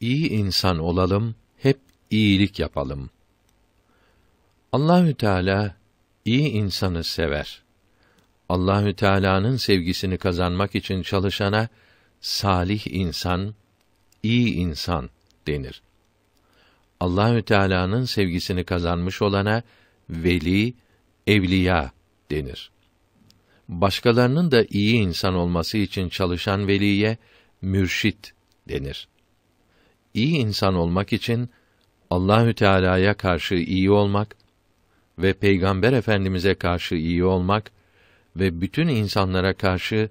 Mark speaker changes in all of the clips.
Speaker 1: iyi insan olalım, hep iyilik yapalım. Allahü Teala iyi insanı sever. Allahü Teala'nın sevgisini kazanmak için çalışana salih insan, iyi insan denir. Allahü Teala'nın sevgisini kazanmış olana veli, evliya denir. Başkalarının da iyi insan olması için çalışan veliye mürşit denir iyi insan olmak için Allahü Teala'ya karşı iyi olmak ve Peygamber Efendimize karşı iyi olmak ve bütün insanlara karşı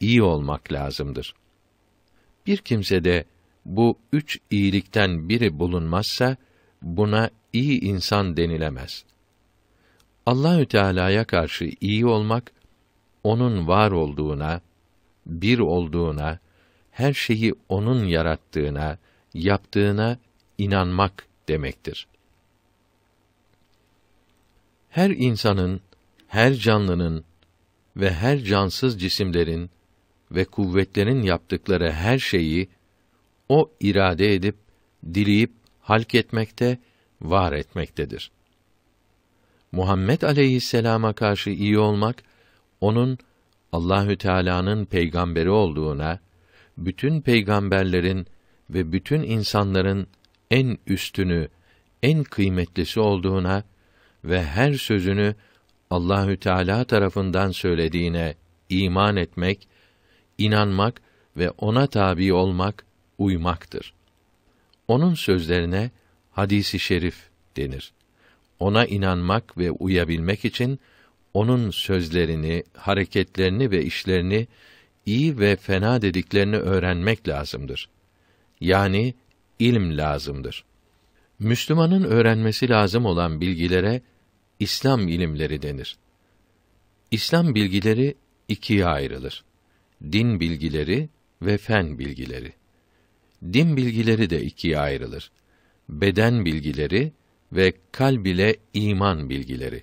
Speaker 1: iyi olmak lazımdır. Bir kimse de bu üç iyilikten biri bulunmazsa buna iyi insan denilemez. Allahü Teala'ya karşı iyi olmak onun var olduğuna, bir olduğuna, her şeyi onun yarattığına, yaptığına inanmak demektir. Her insanın, her canlının ve her cansız cisimlerin ve kuvvetlerin yaptıkları her şeyi o irade edip dileyip halk etmekte, var etmektedir. Muhammed aleyhisselama karşı iyi olmak onun Allahü Teala'nın peygamberi olduğuna, bütün peygamberlerin ve bütün insanların en üstünü, en kıymetlisi olduğuna ve her sözünü Allahü Teala tarafından söylediğine iman etmek, inanmak ve ona tabi olmak uymaktır. Onun sözlerine hadisi şerif denir. Ona inanmak ve uyabilmek için onun sözlerini, hareketlerini ve işlerini iyi ve fena dediklerini öğrenmek lazımdır yani ilm lazımdır. Müslümanın öğrenmesi lazım olan bilgilere İslam ilimleri denir. İslam bilgileri ikiye ayrılır. Din bilgileri ve fen bilgileri. Din bilgileri de ikiye ayrılır. Beden bilgileri ve kalb ile iman bilgileri.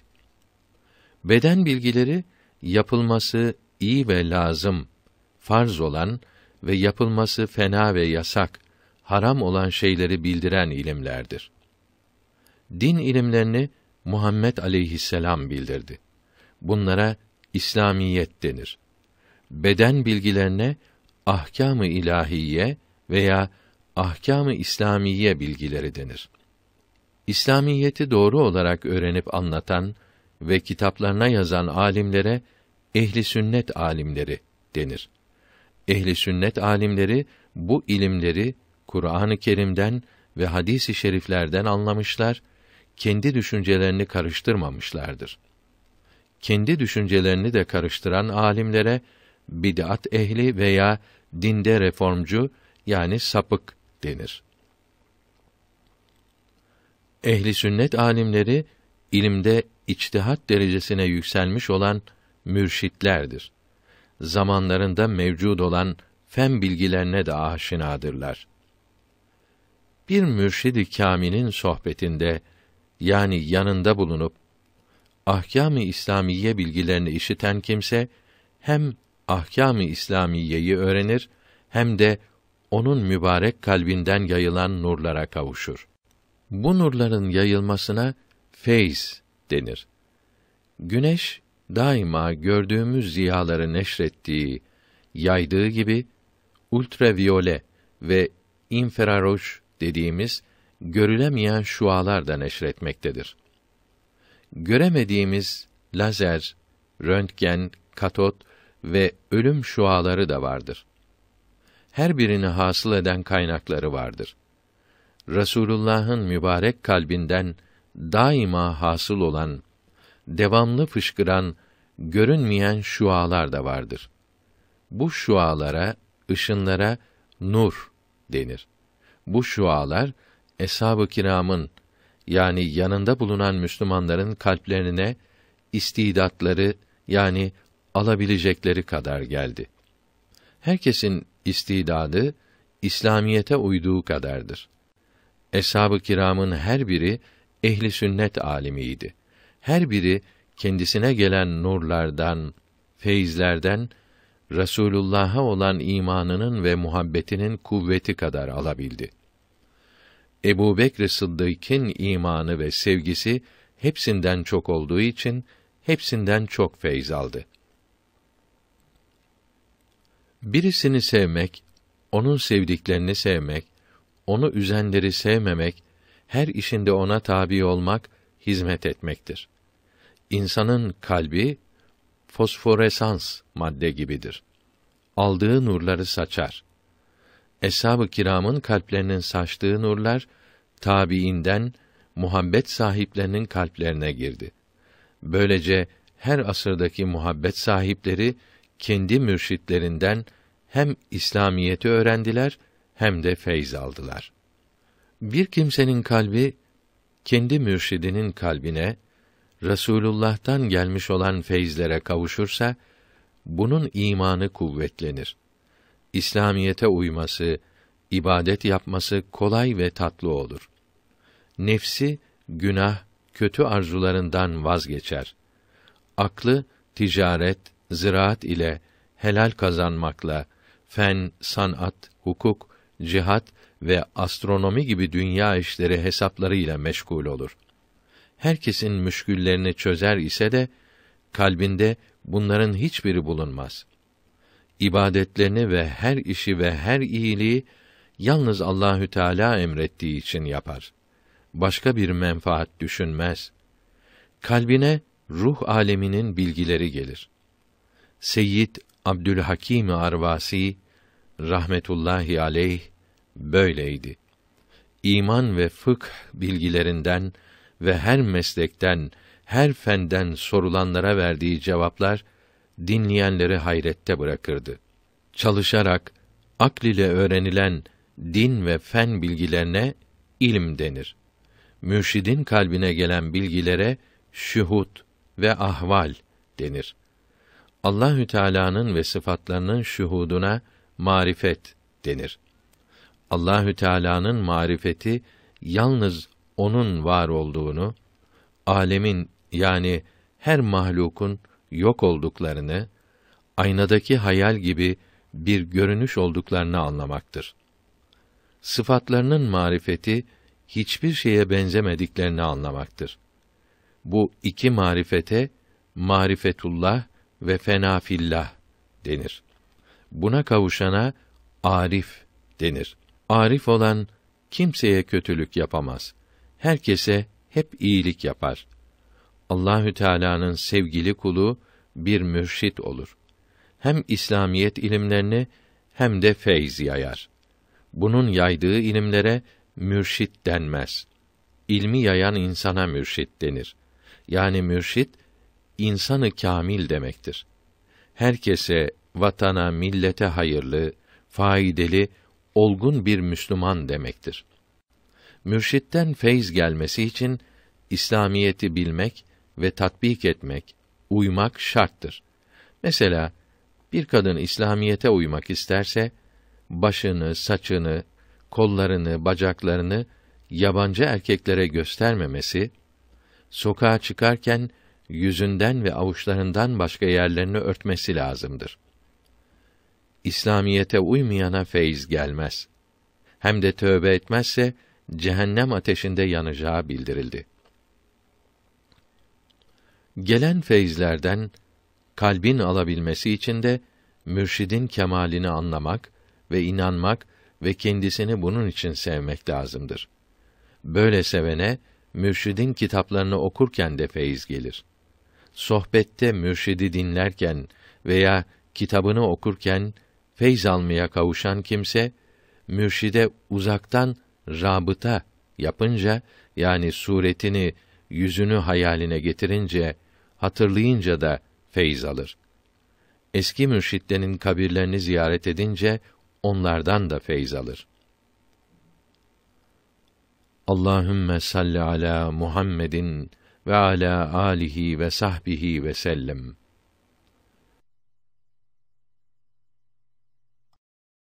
Speaker 1: Beden bilgileri yapılması iyi ve lazım, farz olan ve yapılması fena ve yasak haram olan şeyleri bildiren ilimlerdir. Din ilimlerini Muhammed aleyhisselam bildirdi. Bunlara İslamiyet denir. Beden bilgilerine ahkâm-ı ilahiye veya ahkâm-ı İslamiye bilgileri denir. İslamiyeti doğru olarak öğrenip anlatan ve kitaplarına yazan alimlere ehli sünnet alimleri denir. Ehli sünnet alimleri bu ilimleri Kur'an-ı Kerim'den ve hadis-i şeriflerden anlamışlar, kendi düşüncelerini karıştırmamışlardır. Kendi düşüncelerini de karıştıran alimlere bid'at ehli veya dinde reformcu yani sapık denir. Ehli sünnet alimleri ilimde içtihat derecesine yükselmiş olan mürşitlerdir. Zamanlarında mevcud olan fen bilgilerine de aşinadırlar bir mürşid kâminin sohbetinde yani yanında bulunup ahkâm-ı İslamiye bilgilerini işiten kimse hem ahkâm-ı İslamiyeyi öğrenir hem de onun mübarek kalbinden yayılan nurlara kavuşur. Bu nurların yayılmasına feyz denir. Güneş daima gördüğümüz ziyaları neşrettiği, yaydığı gibi ultraviyole ve infraroş dediğimiz görülemeyen şualar da neşretmektedir. Göremediğimiz lazer, röntgen, katot ve ölüm şuaları da vardır. Her birini hasıl eden kaynakları vardır. Rasulullah'ın mübarek kalbinden daima hasıl olan, devamlı fışkıran, görünmeyen şualar da vardır. Bu şualara, ışınlara nur denir. Bu şualar eshab-ı kiramın yani yanında bulunan Müslümanların kalplerine istidatları yani alabilecekleri kadar geldi. Herkesin istidadı İslamiyete uyduğu kadardır. Eshab-ı kiramın her biri ehli sünnet alimiydi. Her biri kendisine gelen nurlardan, feyizlerden Resulullah'a olan imanının ve muhabbetinin kuvveti kadar alabildi. Ebu Bekr Sıddık'ın imanı ve sevgisi hepsinden çok olduğu için hepsinden çok feyz aldı. Birisini sevmek, onun sevdiklerini sevmek, onu üzenleri sevmemek, her işinde ona tabi olmak, hizmet etmektir. İnsanın kalbi fosforesans madde gibidir. Aldığı nurları saçar. Eshab-ı kiramın kalplerinin saçtığı nurlar, tabiinden muhabbet sahiplerinin kalplerine girdi. Böylece her asırdaki muhabbet sahipleri kendi mürşitlerinden hem İslamiyeti öğrendiler hem de feyz aldılar. Bir kimsenin kalbi kendi mürşidinin kalbine Resulullah'tan gelmiş olan feyizlere kavuşursa bunun imanı kuvvetlenir. İslamiyete uyması, ibadet yapması kolay ve tatlı olur. Nefsi günah, kötü arzularından vazgeçer. Aklı ticaret, ziraat ile helal kazanmakla, fen, sanat, hukuk, cihat ve astronomi gibi dünya işleri hesaplarıyla meşgul olur herkesin müşküllerini çözer ise de kalbinde bunların hiçbiri bulunmaz. İbadetlerini ve her işi ve her iyiliği yalnız Allahü Teala emrettiği için yapar. Başka bir menfaat düşünmez. Kalbine ruh aleminin bilgileri gelir. Seyyid Abdülhakim Arvasi rahmetullahi aleyh böyleydi. İman ve fıkh bilgilerinden ve her meslekten, her fenden sorulanlara verdiği cevaplar dinleyenleri hayrette bırakırdı. Çalışarak akl ile öğrenilen din ve fen bilgilerine ilim denir. Mürşidin kalbine gelen bilgilere şuhut ve ahval denir. Allahü Teala'nın ve sıfatlarının şuhuduna marifet denir. Allahü Teala'nın marifeti yalnız onun var olduğunu, alemin yani her mahlukun yok olduklarını, aynadaki hayal gibi bir görünüş olduklarını anlamaktır. Sıfatlarının marifeti hiçbir şeye benzemediklerini anlamaktır. Bu iki marifete marifetullah ve fenafillah denir. Buna kavuşana arif denir. Arif olan kimseye kötülük yapamaz herkese hep iyilik yapar. Allahü Teala'nın sevgili kulu bir mürşit olur. Hem İslamiyet ilimlerini hem de feyz yayar. Bunun yaydığı ilimlere mürşit denmez. İlmi yayan insana mürşit denir. Yani mürşit insanı kamil demektir. Herkese, vatana, millete hayırlı, faydalı, olgun bir Müslüman demektir. Mürşitten feyz gelmesi için İslamiyeti bilmek ve tatbik etmek, uymak şarttır. Mesela bir kadın İslamiyete uymak isterse başını, saçını, kollarını, bacaklarını yabancı erkeklere göstermemesi, sokağa çıkarken yüzünden ve avuçlarından başka yerlerini örtmesi lazımdır. İslamiyete uymayana feyz gelmez. Hem de tövbe etmezse cehennem ateşinde yanacağı bildirildi. Gelen feyizlerden kalbin alabilmesi için de mürşidin kemalini anlamak ve inanmak ve kendisini bunun için sevmek lazımdır. Böyle sevene mürşidin kitaplarını okurken de feyiz gelir. Sohbette mürşidi dinlerken veya kitabını okurken feyz almaya kavuşan kimse mürşide uzaktan rabıta yapınca yani suretini, yüzünü hayaline getirince, hatırlayınca da feyz alır. Eski mürşitlerin kabirlerini ziyaret edince onlardan da feyz alır. Allahümme salli ala Muhammedin ve ala alihi ve sahbihi ve sellem.